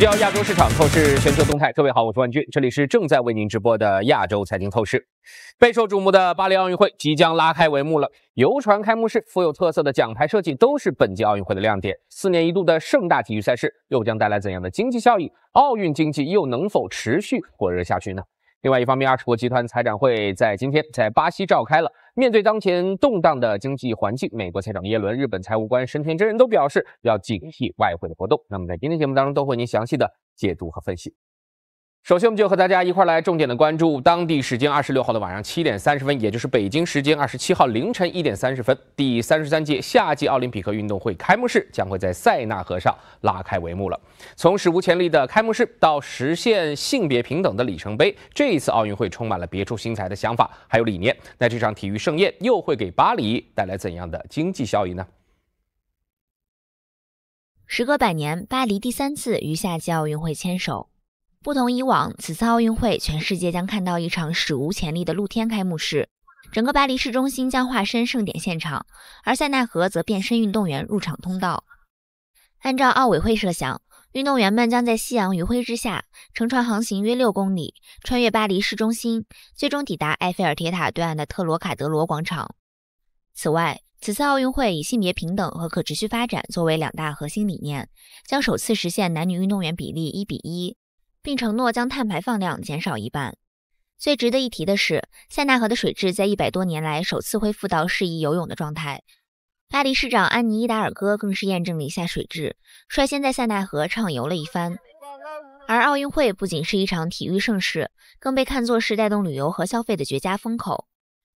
聚焦亚洲市场透视全球动态，各位好，我是万俊，这里是正在为您直播的亚洲财经透视。备受瞩目的巴黎奥运会即将拉开帷幕了，游船开幕式富有特色的奖牌设计都是本届奥运会的亮点。四年一度的盛大体育赛事又将带来怎样的经济效益？奥运经济又能否持续火热下去呢？另外一方面，二十国集团财展会在今天在巴西召开了。面对当前动荡的经济环境，美国财长耶伦、日本财务官深田真人都表示要警惕外汇的波动。那么，在今天节目当中，都会您详细的解读和分析。首先，我们就和大家一块来重点的关注。当地时间二十六号的晚上七点三十分，也就是北京时间二十七号凌晨一点三十分，第三十三届夏季奥林匹克运动会开幕式将会在塞纳河上拉开帷幕了。从史无前例的开幕式到实现性别平等的里程碑，这一次奥运会充满了别出心裁的想法还有理念。那这场体育盛宴又会给巴黎带来怎样的经济效益呢？时隔百年，巴黎第三次与夏季奥运会牵手。不同以往，此次奥运会，全世界将看到一场史无前例的露天开幕式。整个巴黎市中心将化身盛典现场，而塞纳河则变身运动员入场通道。按照奥委会设想，运动员们将在夕阳余晖之下，乘船航行约六公里，穿越巴黎市中心，最终抵达埃菲尔铁塔对岸的特罗卡德罗广场。此外，此次奥运会以性别平等和可持续发展作为两大核心理念，将首次实现男女运动员比例一比一。并承诺将碳排放量减少一半。最值得一提的是，塞纳河的水质在一百多年来首次恢复到适宜游泳的状态。巴黎市长安妮·伊达尔戈更是验证了一下水质，率先在塞纳河畅游了一番。而奥运会不仅是一场体育盛事，更被看作是带动旅游和消费的绝佳风口。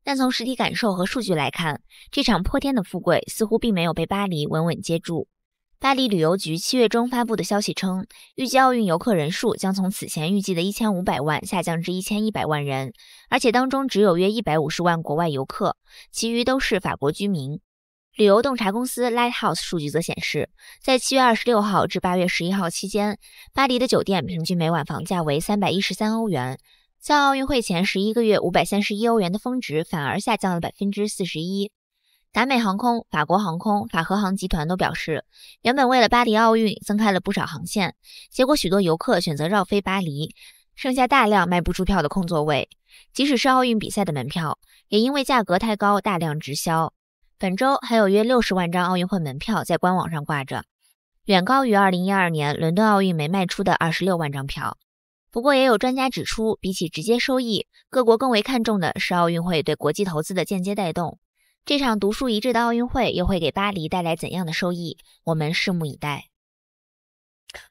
但从实体感受和数据来看，这场破天的富贵似乎并没有被巴黎稳稳接住。巴黎旅游局七月中发布的消息称，预计奥运游客人数将从此前预计的1500万下降至1100万人，而且当中只有约150万国外游客，其余都是法国居民。旅游洞察公司 Lighthouse 数据则显示，在七月二十六号至八月十一号期间，巴黎的酒店平均每晚房价为313欧元，在奥运会前十一个月531欧元的峰值反而下降了41%。达美航空、法国航空、法荷航集团都表示，原本为了巴黎奥运增开了不少航线，结果许多游客选择绕飞巴黎，剩下大量卖不出票的空座位。即使是奥运比赛的门票，也因为价格太高，大量直销。本周还有约六十万张奥运会门票在官网上挂着，远高于二零一二年伦敦奥运没卖出的二十六万张票。不过，也有专家指出，比起直接收益，各国更为看重的是奥运会对国际投资的间接带动。这场独树一帜的奥运会又会给巴黎带来怎样的收益？我们拭目以待。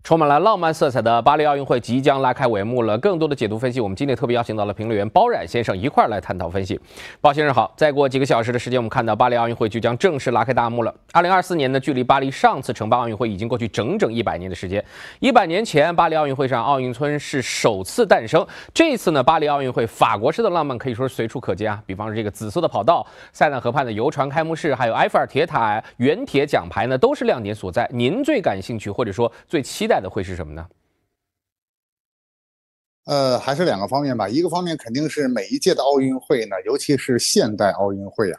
充满了浪漫色彩的巴黎奥运会即将拉开帷幕了。更多的解读分析，我们今天特别邀请到了评论员包冉先生一块儿来探讨分析。包先生好！再过几个小时的时间，我们看到巴黎奥运会就将正式拉开大幕了。二零二四年呢，距离巴黎上次承办奥运会已经过去整整一百年的时间。一百年前，巴黎奥运会上奥运村是首次诞生。这次呢，巴黎奥运会法国式的浪漫可以说是随处可见啊。比方说这个紫色的跑道，塞纳河畔的游船开幕式，还有埃菲尔铁塔、圆铁奖牌呢，都是亮点所在。您最感兴趣或者说最？期待的会是什么呢？呃，还是两个方面吧。一个方面肯定是每一届的奥运会呢，尤其是现代奥运会啊，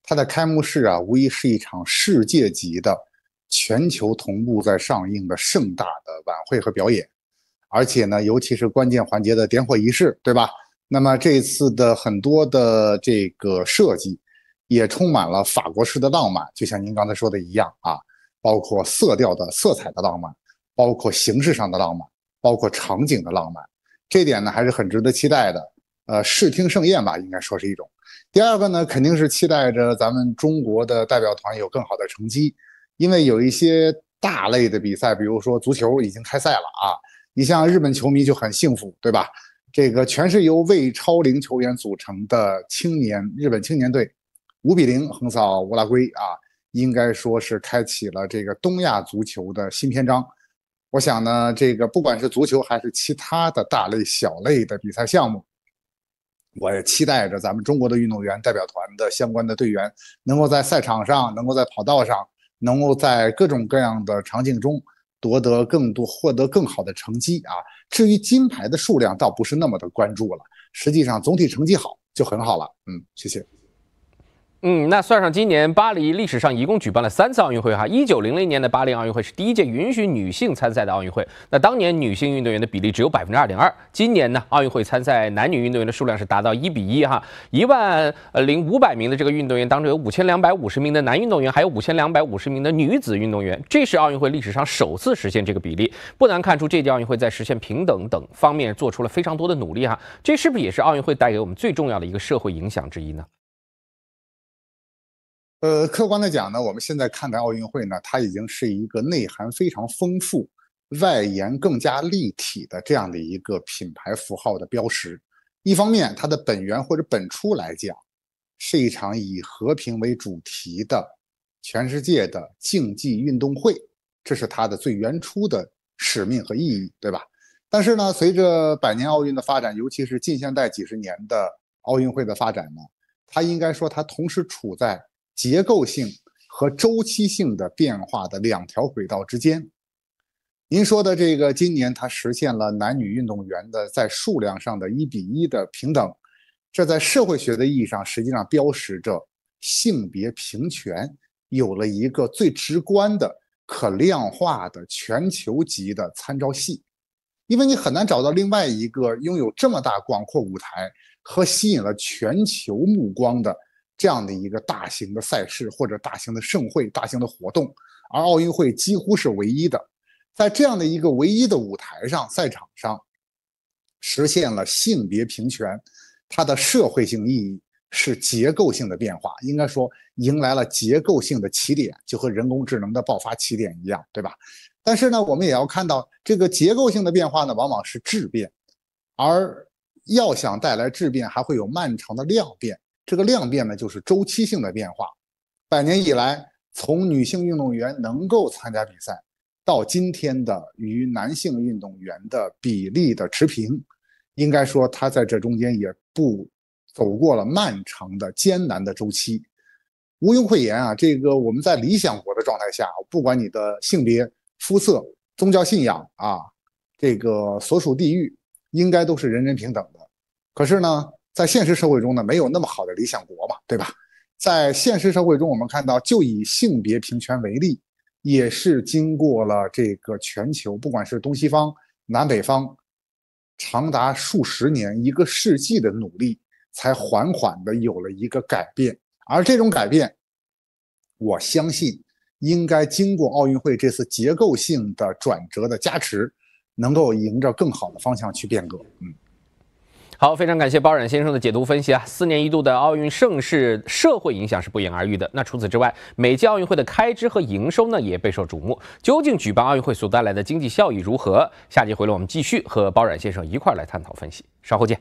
它的开幕式啊，无疑是一场世界级的、全球同步在上映的盛大的晚会和表演。而且呢，尤其是关键环节的点火仪式，对吧？那么这一次的很多的这个设计，也充满了法国式的浪漫，就像您刚才说的一样啊，包括色调的、色彩的浪漫。包括形式上的浪漫，包括场景的浪漫，这点呢还是很值得期待的。呃，视听盛宴吧，应该说是一种。第二个呢，肯定是期待着咱们中国的代表团有更好的成绩，因为有一些大类的比赛，比如说足球已经开赛了啊。你像日本球迷就很幸福，对吧？这个全是由未超龄球员组成的青年日本青年队，五比零横扫乌拉圭啊，应该说是开启了这个东亚足球的新篇章。我想呢，这个不管是足球还是其他的大类小类的比赛项目，我也期待着咱们中国的运动员代表团的相关的队员，能够在赛场上，能够在跑道上，能够在各种各样的场景中，夺得更多、获得更好的成绩啊。至于金牌的数量，倒不是那么的关注了。实际上，总体成绩好就很好了。嗯，谢谢。嗯，那算上今年巴黎历史上一共举办了三次奥运会哈。一九零零年的巴黎奥运会是第一届允许女性参赛的奥运会，那当年女性运动员的比例只有百分之二点二。今年呢，奥运会参赛男女运动员的数量是达到一比一哈，一万零五百名的这个运动员当中有五千两百五十名的男运动员，还有五千两百五十名的女子运动员，这是奥运会历史上首次实现这个比例。不难看出，这届奥运会在实现平等等方面做出了非常多的努力哈。这是不是也是奥运会带给我们最重要的一个社会影响之一呢？呃，客观的讲呢，我们现在看的奥运会呢，它已经是一个内涵非常丰富、外延更加立体的这样的一个品牌符号的标识。一方面，它的本源或者本初来讲，是一场以和平为主题的全世界的竞技运动会，这是它的最原初的使命和意义，对吧？但是呢，随着百年奥运的发展，尤其是近现代几十年的奥运会的发展呢，它应该说它同时处在。结构性和周期性的变化的两条轨道之间，您说的这个今年它实现了男女运动员的在数量上的一比一的平等，这在社会学的意义上实际上标识着性别平权有了一个最直观的可量化的全球级的参照系，因为你很难找到另外一个拥有这么大广阔舞台和吸引了全球目光的。这样的一个大型的赛事或者大型的盛会、大型的活动，而奥运会几乎是唯一的，在这样的一个唯一的舞台上、赛场上，实现了性别平权，它的社会性意义是结构性的变化，应该说迎来了结构性的起点，就和人工智能的爆发起点一样，对吧？但是呢，我们也要看到，这个结构性的变化呢，往往是质变，而要想带来质变，还会有漫长的量变。这个量变呢，就是周期性的变化。百年以来，从女性运动员能够参加比赛，到今天的与男性运动员的比例的持平，应该说，她在这中间也不走过了漫长的艰难的周期。毋庸讳言啊，这个我们在理想国的状态下，不管你的性别、肤色、宗教信仰啊，这个所属地域，应该都是人人平等的。可是呢？在现实社会中呢，没有那么好的理想国嘛，对吧？在现实社会中，我们看到，就以性别平权为例，也是经过了这个全球，不管是东西方、南北方，长达数十年、一个世纪的努力，才缓缓的有了一个改变。而这种改变，我相信，应该经过奥运会这次结构性的转折的加持，能够迎着更好的方向去变革。嗯。好，非常感谢包冉先生的解读分析啊！四年一度的奥运盛世社会影响是不言而喻的。那除此之外，每届奥运会的开支和营收呢，也备受瞩目。究竟举办奥运会所带来的经济效益如何？下节回来我们继续和包冉先生一块来探讨分析。稍后见。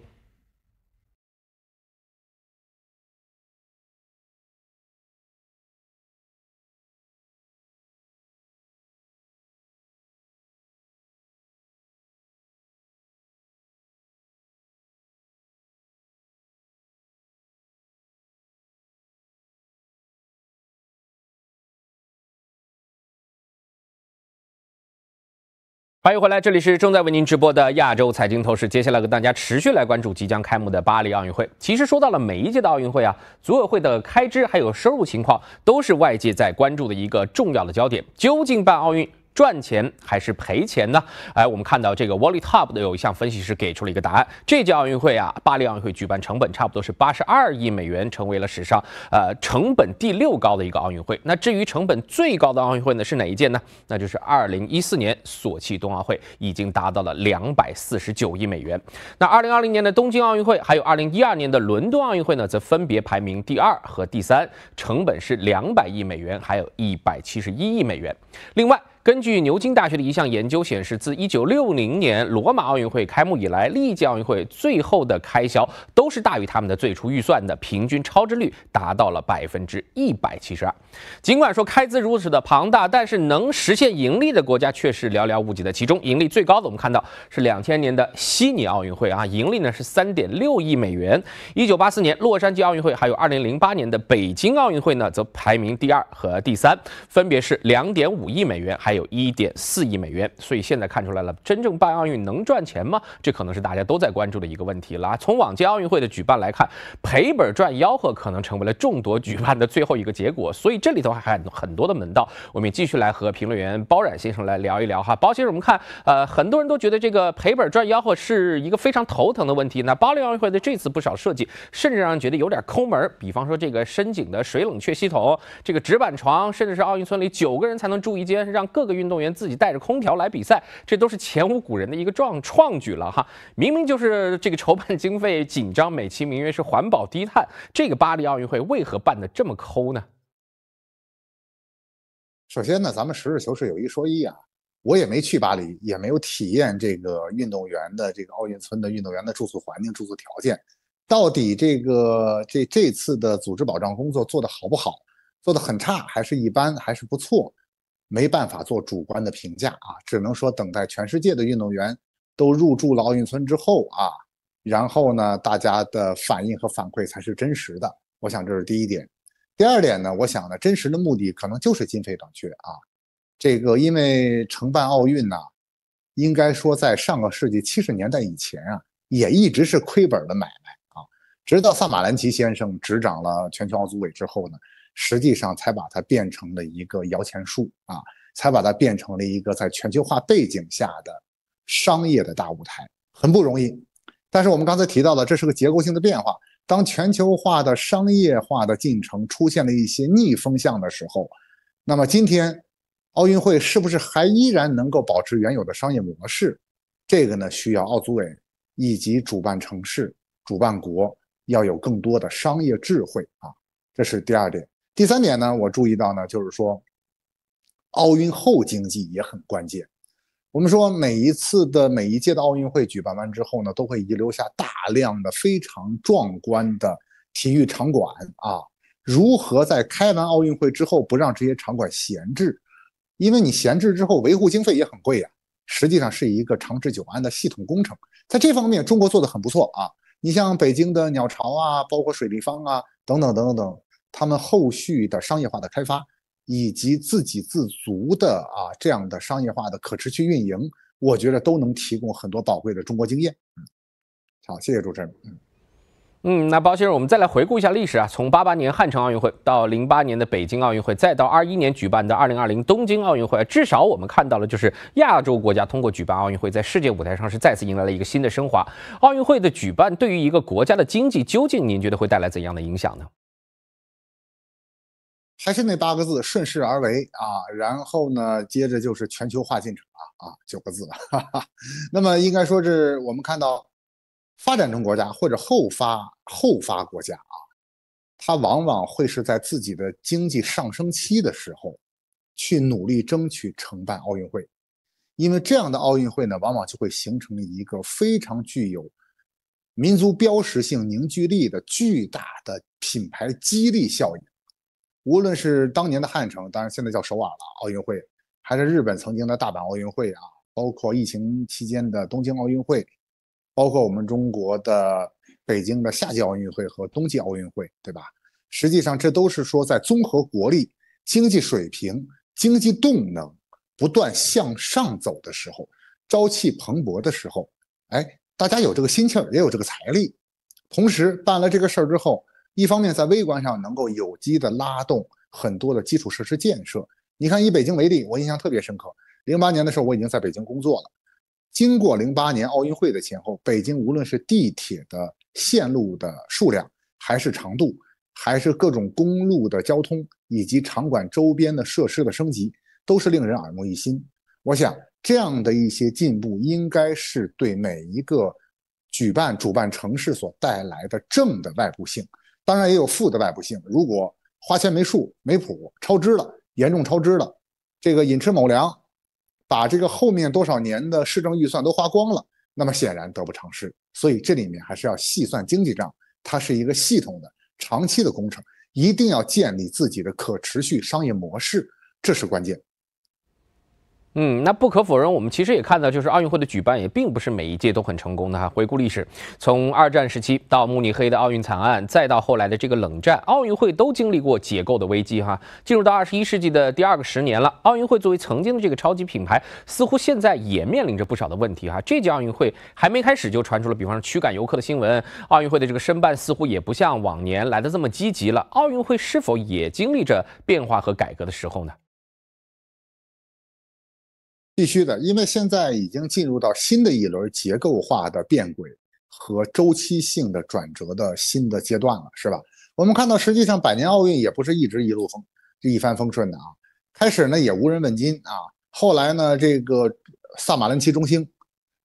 欢迎回来，这里是正在为您直播的亚洲财经透视。接下来跟大家持续来关注即将开幕的巴黎奥运会。其实说到了每一届的奥运会啊，组委会的开支还有收入情况，都是外界在关注的一个重要的焦点。究竟办奥运？赚钱还是赔钱呢？哎，我们看到这个 w a l l y t o p 的有一项分析师给出了一个答案：这届奥运会啊，巴黎奥运会举办成本差不多是八十二亿美元，成为了史上呃成本第六高的一个奥运会。那至于成本最高的奥运会呢，是哪一届呢？那就是二零一四年索契冬奥会，已经达到了两百四十九亿美元。那二零二零年的东京奥运会，还有二零一二年的伦敦奥运会呢，则分别排名第二和第三，成本是两百亿美元，还有一百七十一亿美元。另外。根据牛津大学的一项研究显示，自1960年罗马奥运会开幕以来，历届奥运会最后的开销都是大于他们的最初预算的，平均超支率达到了百分之一百七十二。尽管说开支如此的庞大，但是能实现盈利的国家却是寥寥无几的。其中盈利最高的，我们看到是两千年的悉尼奥运会啊，盈利呢是三点六亿美元。一九八四年洛杉矶奥运会，还有二零零八年的北京奥运会呢，则排名第二和第三，分别是两点五亿美元，还。有1.4亿美元，所以现在看出来了，真正办奥运能赚钱吗？这可能是大家都在关注的一个问题了。从往届奥运会的举办来看，赔本赚吆喝可能成为了众多举办的最后一个结果。所以这里头还很多的门道。我们继续来和评论员包冉先生来聊一聊哈。包先生，我们看，呃，很多人都觉得这个赔本赚吆喝是一个非常头疼的问题。那巴黎奥运会的这次不少设计，甚至让人觉得有点抠门。比方说这个深井的水冷却系统，这个纸板床，甚至是奥运村里九个人才能住一间，让各个运动员自己带着空调来比赛，这都是前无古人的一个壮创举了哈！明明就是这个筹办经费紧张，美其名曰是环保低碳，这个巴黎奥运会为何办得这么抠呢？首先呢，咱们实事求是，有一说一啊，我也没去巴黎，也没有体验这个运动员的这个奥运村的运动员的住宿环境、住宿条件，到底这个这这次的组织保障工作做得好不好？做的很差，还是一般，还是不错？没办法做主观的评价啊，只能说等待全世界的运动员都入驻了奥运村之后啊，然后呢，大家的反应和反馈才是真实的。我想这是第一点。第二点呢，我想呢，真实的目的可能就是经费短缺啊。这个因为承办奥运呢，应该说在上个世纪七十年代以前啊，也一直是亏本的买卖啊，直到萨马兰奇先生执掌了全球奥组委之后呢。实际上才把它变成了一个摇钱树啊，才把它变成了一个在全球化背景下的商业的大舞台，很不容易。但是我们刚才提到了，这是个结构性的变化。当全球化的商业化的进程出现了一些逆风向的时候，那么今天奥运会是不是还依然能够保持原有的商业模式？这个呢，需要奥组委以及主办城市、主办国要有更多的商业智慧啊。这是第二点。第三点呢，我注意到呢，就是说，奥运后经济也很关键。我们说每一次的每一届的奥运会举办完之后呢，都会遗留下大量的非常壮观的体育场馆啊。如何在开完奥运会之后不让这些场馆闲置？因为你闲置之后维护经费也很贵呀。实际上是一个长治久安的系统工程。在这方面，中国做的很不错啊。你像北京的鸟巢啊，包括水立方啊，等等等等等。他们后续的商业化的开发，以及自给自足的啊这样的商业化的可持续运营，我觉得都能提供很多宝贵的中国经验。嗯，好，谢谢主持人。嗯嗯，那包先生，我们再来回顾一下历史啊，从八八年汉城奥运会到零八年的北京奥运会，再到二一年举办的二零二零东京奥运会，至少我们看到了，就是亚洲国家通过举办奥运会，在世界舞台上是再次迎来了一个新的升华。奥运会的举办对于一个国家的经济究竟您觉得会带来怎样的影响呢？还是那八个字，顺势而为啊，然后呢，接着就是全球化进程啊啊，九个字了。那么应该说是我们看到，发展中国家或者后发后发国家啊，它往往会是在自己的经济上升期的时候，去努力争取承办奥运会，因为这样的奥运会呢，往往就会形成一个非常具有民族标识性凝聚力的巨大的品牌激励效应。无论是当年的汉城，当然现在叫首尔了，奥运会，还是日本曾经的大阪奥运会啊，包括疫情期间的东京奥运会，包括我们中国的北京的夏季奥运会和冬季奥运会，对吧？实际上，这都是说在综合国力、经济水平、经济动能不断向上走的时候，朝气蓬勃的时候，哎，大家有这个心儿，也有这个财力，同时办了这个事儿之后。一方面，在微观上能够有机的拉动很多的基础设施建设。你看，以北京为例，我印象特别深刻。零八年的时候，我已经在北京工作了。经过零八年奥运会的前后，北京无论是地铁的线路的数量，还是长度，还是各种公路的交通，以及场馆周边的设施的升级，都是令人耳目一新。我想，这样的一些进步，应该是对每一个举办主办城市所带来的正的外部性。当然也有负的外部性。如果花钱没数、没谱，超支了，严重超支了，这个寅吃卯粮，把这个后面多少年的市政预算都花光了，那么显然得不偿失。所以这里面还是要细算经济账，它是一个系统的、长期的工程，一定要建立自己的可持续商业模式，这是关键。嗯，那不可否认，我们其实也看到，就是奥运会的举办也并不是每一届都很成功的哈。回顾历史，从二战时期到慕尼黑的奥运惨案，再到后来的这个冷战，奥运会都经历过解构的危机哈。进入到二十一世纪的第二个十年了，奥运会作为曾经的这个超级品牌，似乎现在也面临着不少的问题哈。这届奥运会还没开始就传出了，比方说驱赶游客的新闻，奥运会的这个申办似乎也不像往年来的这么积极了。奥运会是否也经历着变化和改革的时候呢？必须的，因为现在已经进入到新的一轮结构化的变轨和周期性的转折的新的阶段了，是吧？我们看到，实际上百年奥运也不是一直一路风一帆风顺的啊。开始呢也无人问津啊，后来呢这个萨马兰奇中心，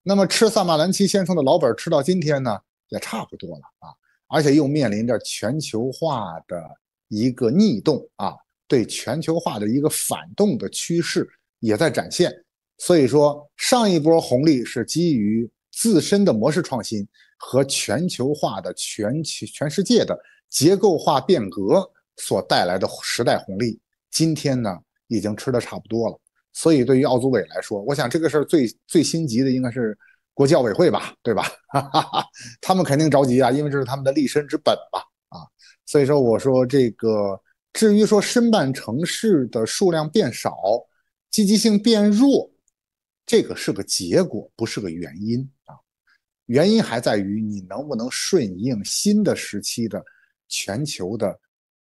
那么吃萨马兰奇先生的老本吃到今天呢也差不多了啊，而且又面临着全球化的一个逆动啊，对全球化的一个反动的趋势也在展现。所以说，上一波红利是基于自身的模式创新和全球化的全全世界的结构化变革所带来的时代红利。今天呢，已经吃的差不多了。所以，对于奥组委来说，我想这个事儿最最心急的应该是国际奥委会吧，对吧？他们肯定着急啊，因为这是他们的立身之本吧？啊，所以说我说这个，至于说申办城市的数量变少，积极性变弱。这个是个结果，不是个原因啊。原因还在于你能不能顺应新的时期的全球的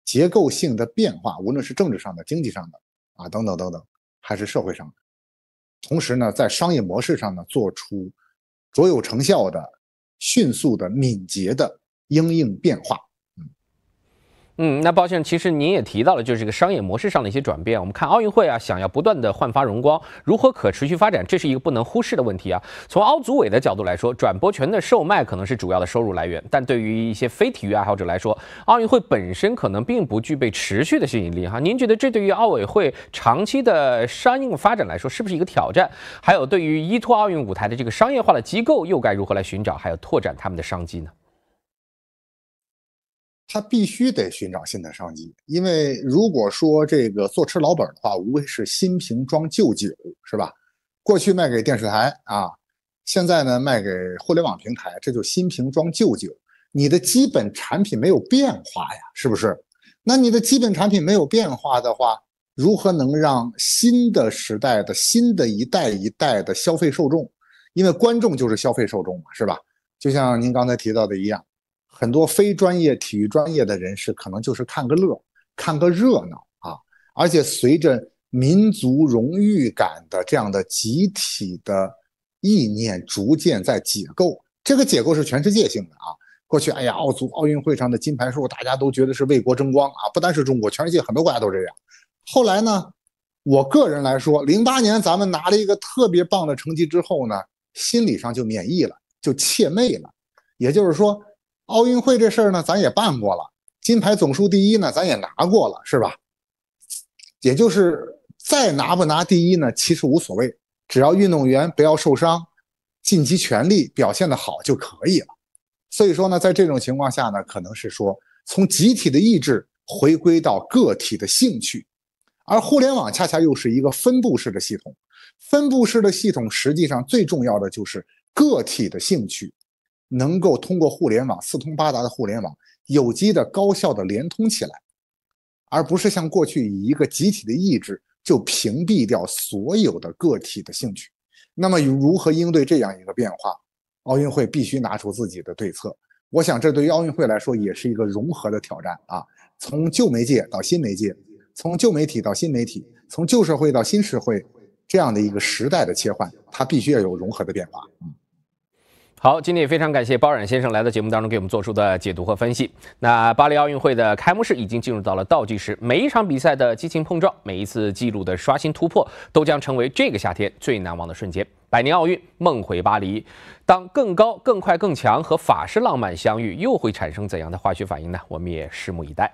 结构性的变化，无论是政治上的、经济上的啊等等等等，还是社会上的。同时呢，在商业模式上呢，做出卓有成效的、迅速的、敏捷的应应变化。嗯，那抱先生，其实您也提到了，就是这个商业模式上的一些转变。我们看奥运会啊，想要不断地焕发荣光，如何可持续发展，这是一个不能忽视的问题啊。从奥组委的角度来说，转播权的售卖可能是主要的收入来源，但对于一些非体育爱好者来说，奥运会本身可能并不具备持续的吸引力哈。您觉得这对于奥委会长期的商业发展来说，是不是一个挑战？还有，对于依托奥运舞台的这个商业化的机构，又该如何来寻找还有拓展他们的商机呢？他必须得寻找新的商机，因为如果说这个坐吃老本的话，无非是新瓶装旧酒，是吧？过去卖给电视台啊，现在呢卖给互联网平台，这就新瓶装旧酒。你的基本产品没有变化呀，是不是？那你的基本产品没有变化的话，如何能让新的时代的新的一代一代的消费受众？因为观众就是消费受众嘛，是吧？就像您刚才提到的一样。很多非专业、体育专业的人士，可能就是看个乐，看个热闹啊。而且随着民族荣誉感的这样的集体的意念逐渐在解构，这个解构是全世界性的啊。过去，哎呀，奥足奥运会上的金牌数，大家都觉得是为国争光啊，不单是中国，全世界很多国家都这样。后来呢，我个人来说，零八年咱们拿了一个特别棒的成绩之后呢，心理上就免疫了，就怯媚了，也就是说。奥运会这事儿呢，咱也办过了，金牌总数第一呢，咱也拿过了，是吧？也就是再拿不拿第一呢，其实无所谓，只要运动员不要受伤，尽其全力，表现的好就可以了。所以说呢，在这种情况下呢，可能是说从集体的意志回归到个体的兴趣，而互联网恰恰又是一个分布式的系统，分布式的系统实际上最重要的就是个体的兴趣。能够通过互联网四通八达的互联网，有机的高效的连通起来，而不是像过去以一个集体的意志就屏蔽掉所有的个体的兴趣。那么如何应对这样一个变化？奥运会必须拿出自己的对策。我想，这对于奥运会来说也是一个融合的挑战啊！从旧媒介到新媒介，从旧媒体到新媒体，从旧社会到新社会，这样的一个时代的切换，它必须要有融合的变化。嗯。好，今天也非常感谢包冉先生来到节目当中，给我们做出的解读和分析。那巴黎奥运会的开幕式已经进入到了倒计时，每一场比赛的激情碰撞，每一次记录的刷新突破，都将成为这个夏天最难忘的瞬间。百年奥运梦回巴黎，当更高、更快、更强和法式浪漫相遇，又会产生怎样的化学反应呢？我们也拭目以待。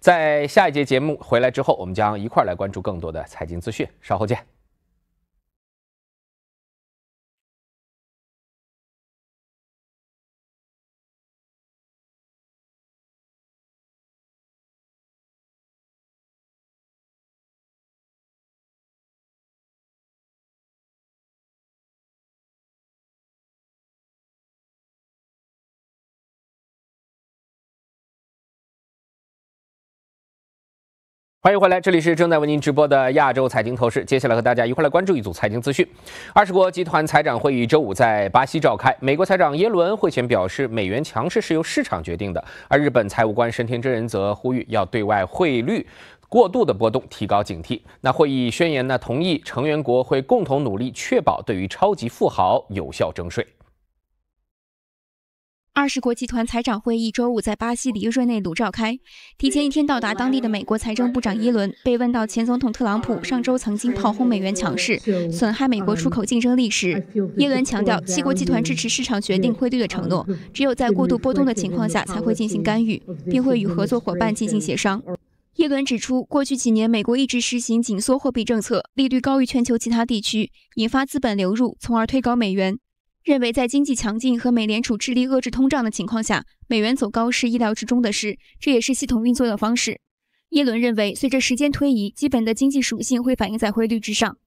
在下一节节目回来之后，我们将一块儿来关注更多的财经资讯。稍后见。欢迎回来，这里是正在为您直播的亚洲财经透视。接下来和大家一块来关注一组财经资讯。二十国集团财长会议周五在巴西召开，美国财长耶伦会前表示，美元强势是由市场决定的。而日本财务官神田真人则呼吁要对外汇率过度的波动提高警惕。那会议宣言呢，同意成员国会共同努力，确保对于超级富豪有效征税。二十国集团财长会议周五在巴西里约热内卢召开。提前一天到达当地的美国财政部长耶伦被问到，前总统特朗普上周曾经炮轰美元强势，损害美国出口竞争力时，耶伦强调，七国集团支持市场决定汇率的承诺，只有在过度波动的情况下才会进行干预，并会与合作伙伴进行协商。耶伦指出，过去几年美国一直实行紧缩货币政策，利率高于全球其他地区，引发资本流入，从而推高美元。认为，在经济强劲和美联储致力遏制通胀的情况下，美元走高是意料之中的事，这也是系统运作的方式。耶伦认为，随着时间推移，基本的经济属性会反映在汇率之上。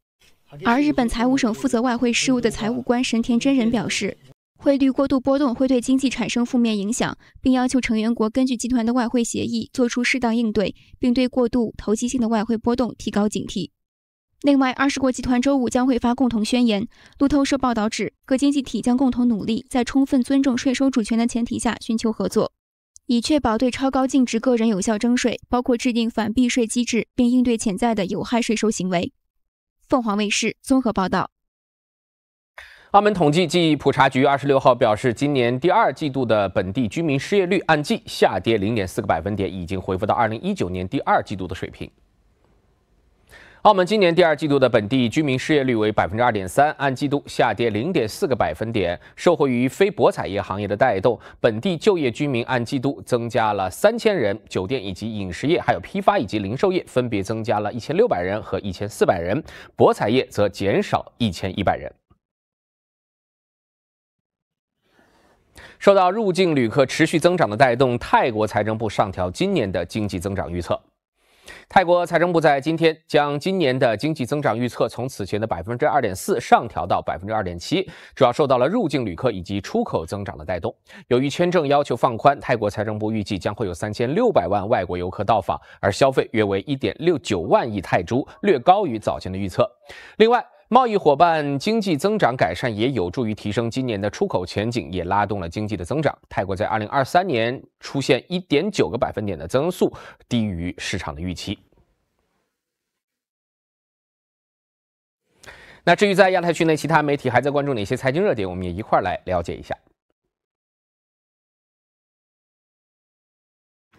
而日本财务省负责外汇事务的财务官神田真人表示，汇率过度波动会对经济产生负面影响，并要求成员国根据集团的外汇协议做出适当应对，并对过度投机性的外汇波动提高警惕。另外，二十国集团周五将会发共同宣言。路透社报道指，各经济体将共同努力，在充分尊重税收主权的前提下寻求合作，以确保对超高净值个人有效征税，包括制定反避税机制，并应对潜在的有害税收行为。凤凰卫视综合报道。澳门统计暨普查局二十六号表示，今年第二季度的本地居民失业率按季下跌零点四个百分点，已经恢复到二零一九年第二季度的水平。澳门今年第二季度的本地居民失业率为百分之二点三，按季度下跌零点四个百分点，受惠于非博彩业行业的带动，本地就业居民按季度增加了三千人，酒店以及饮食业还有批发以及零售业分别增加了一千六百人和一千四百人，博彩业则减少一千一百人。受到入境旅客持续增长的带动，泰国财政部上调今年的经济增长预测。泰国财政部在今天将今年的经济增长预测从此前的百分之二点四上调到百分之二点七，主要受到了入境旅客以及出口增长的带动。由于签证要求放宽，泰国财政部预计将会有三千六百万外国游客到访，而消费约为一点六九万亿泰铢，略高于早前的预测。另外，贸易伙伴经济增长改善，也有助于提升今年的出口前景，也拉动了经济的增长。泰国在二零二三年出现一点九个百分点的增速，低于市场的预期。那至于在亚太区内，其他媒体还在关注哪些财经热点，我们也一块来了解一下。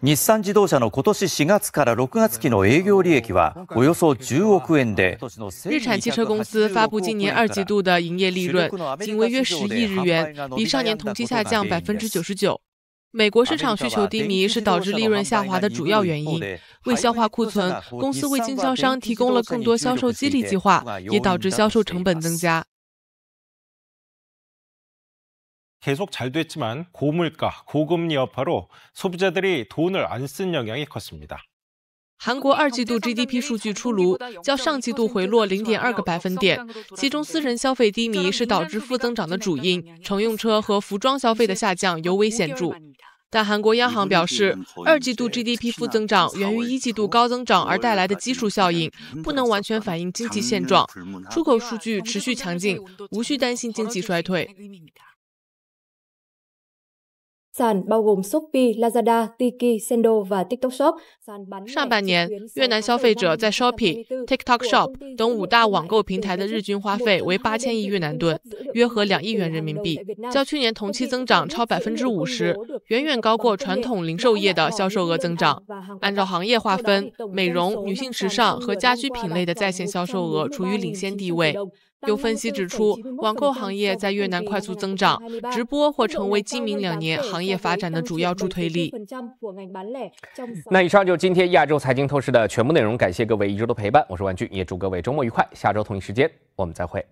日产汽车的今年四月ら六月期の営業利润是约100亿日日産汽车公司发布今年二季度的营业利润仅为约10亿日元，比上年同期下降99%。美国市场需求低迷是导致利润下滑的主要原因。为消化库存，公司为经销商提供了更多销售激励计划，也导致销售成本增加。韩国二季度 gdp 数据出炉较上季度回落零点二个百分点其中私人消费低迷是导致负增长的主因乘用车和服装消费的下降尤为显著但韩国央行表示二季度 gdp 负增长源于一季度高增长而带来的基数效应不能完全反映经济现状出口数据持续强劲无需担心经济衰退上半年，越南消费者在 Shopee、TikTok Shop 等五大网购平台的日均花费为八千亿越南盾，约合两亿元人民币，较去年同期增长超百分之五十，远远高过传统零售业的销售额增长。按照行业划分，美容、女性时尚和家居品类的在线销售额处于领先地位。有分析指出，网购行业在越南快速增长，直播或成为今明两年行业发展的主要助推力。那以上就是今天亚洲财经透视的全部内容，感谢各位一周的陪伴，我是万俊，也祝各位周末愉快，下周同一时间我们再会。